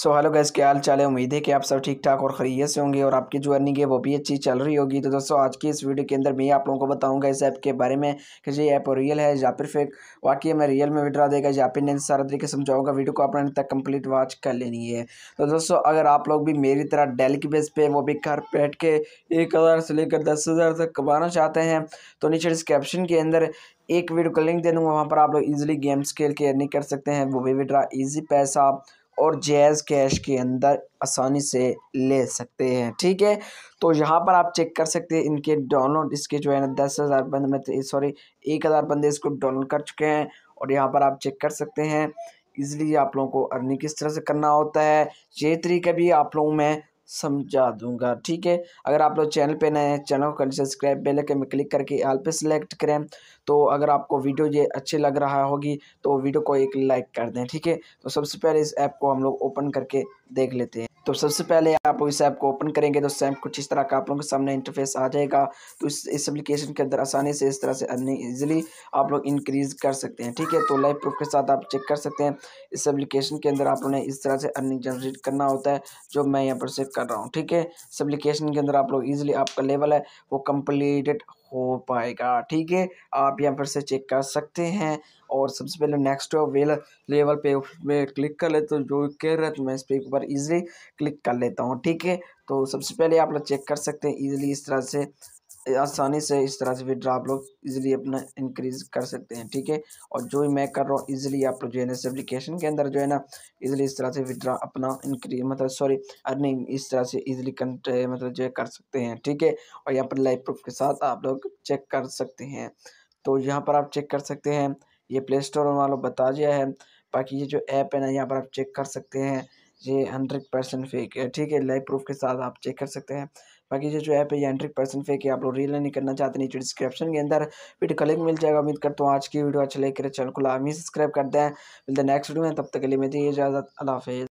so hello guys क्या हाल चाल है उम्मीद है कि आप सब ठीक ठाक और खरीदे से होंगे और आपकी जो अर्निंग है वो भी अच्छी चल रही होगी तो दोस्तों आज की इस वीडियो के अंदर मैं आप लोगों को बताऊंगा इस ऐप के बारे में कि ये ऐप रियल है या फिर फेक वाकई में रियल में विड्रा देगा या फिर नहीं सारा तरीके समझाऊंगा वीडियो को अपने तक कंप्लीट वॉच कर लेनी है तो दोस्तों अगर आप लोग भी मेरी तरह डेल की बेस पे वो भी घर बैठ के एक से लेकर दस तक कमाना चाहते हैं तो नीचे डिस्क्रिप्शन के अंदर एक वीडियो का लिंक दे दूँगा वहाँ पर आप लोग ईजिली गेम्स खेल के अर्निंग कर सकते हैं वो भी विड्रा ईजी पैसा और जैज कैश के अंदर आसानी से ले सकते हैं ठीक है तो यहाँ पर आप चेक कर सकते हैं इनके डाउनलोड इसके जो है ना दस हज़ार बंदे सॉरी एक हज़ार बंदे इसको डाउनलोड कर चुके हैं और यहाँ पर आप चेक कर सकते हैं इजली आप लोगों को अर्निंग किस तरह से करना होता है ये तरीका भी आप लोगों में समझा दूंगा ठीक है अगर आप लोग चैनल पे नए हैं चैनल को कर सब्सक्राइब बेल आइकन में क्लिक करके आल पे सिलेक्ट करें तो अगर आपको वीडियो ये अच्छी लग रहा होगी तो वीडियो को एक लाइक कर दें ठीक है तो सबसे पहले इस ऐप को हम लोग ओपन करके देख लेते हैं तो सबसे पहले आप इस ऐप को ओपन करेंगे तो सैम कुछ इस तरह का आप लोगों के सामने इंटरफेस आ जाएगा तो इस इस एप्लीकेशन के अंदर आसानी से इस तरह से ईजिली आप लोग इंक्रीज कर सकते हैं ठीक है तो लाइव प्रूफ के साथ आप चेक कर सकते हैं इस एप्लीकेशन के अंदर आप लोगों ने इस तरह से अर्निंग जनरेट करना होता है जो मैं यहाँ पर से कर रहा हूँ ठीक है इस एप्लीकेशन के अंदर आप लोग ईजिली आपका लेवल है वो कम्प्लीटेड हो पाएगा ठीक है आप यहाँ पर से चेक कर सकते हैं और सबसे पहले नेक्स्ट वेल लेवल पे मैं क्लिक कर लेता तो जो कह रहा है तो मैं इस पर ऊपर ईजिली क्लिक कर लेता हूँ ठीक है तो सबसे पहले आप लोग चेक कर सकते हैं ईजिली इस तरह से आसानी से इस तरह से विड्रा आप लोग इजीली अपना इंक्रीज कर सकते हैं ठीक है और जो मैं कर रहा हूँ इजीली आप लोग जो है ना इस एप्लीकेशन के अंदर जो है ना इजीली इस तरह से विड्रा अपना इंक्रीज मतलब सॉरी अर्निंग इस तरह से इजीली मतलब जो है कर सकते हैं ठीक है और यहाँ पर लाइव प्रूफ के साथ आप लोग चेक कर सकते हैं तो यहाँ पर आप चेक कर सकते हैं ये प्ले स्टोर वालों बता दिया है बाकी ये जो ऐप है ना यहाँ पर आप चेक कर सकते हैं ये हंड्रेड परसेंट फेक है ठीक है लाइव प्रूफ के साथ आप चेक कर सकते हैं बाकी ये जो ऐप है ये हंड्रेड परसेंट फेक है आप लोग रील नहीं करना चाहते नीचे डिस्क्रिप्शन के अंदर वीडियो कलिंग मिल जाएगा उम्मीद करता हूँ आज की वीडियो अच्छा लेकर चैनल को लामी सब्सक्राइब कर दें मिलते नेक्स्ट वीडियो में तब तक के लिए है इजाज़त अला हाफ़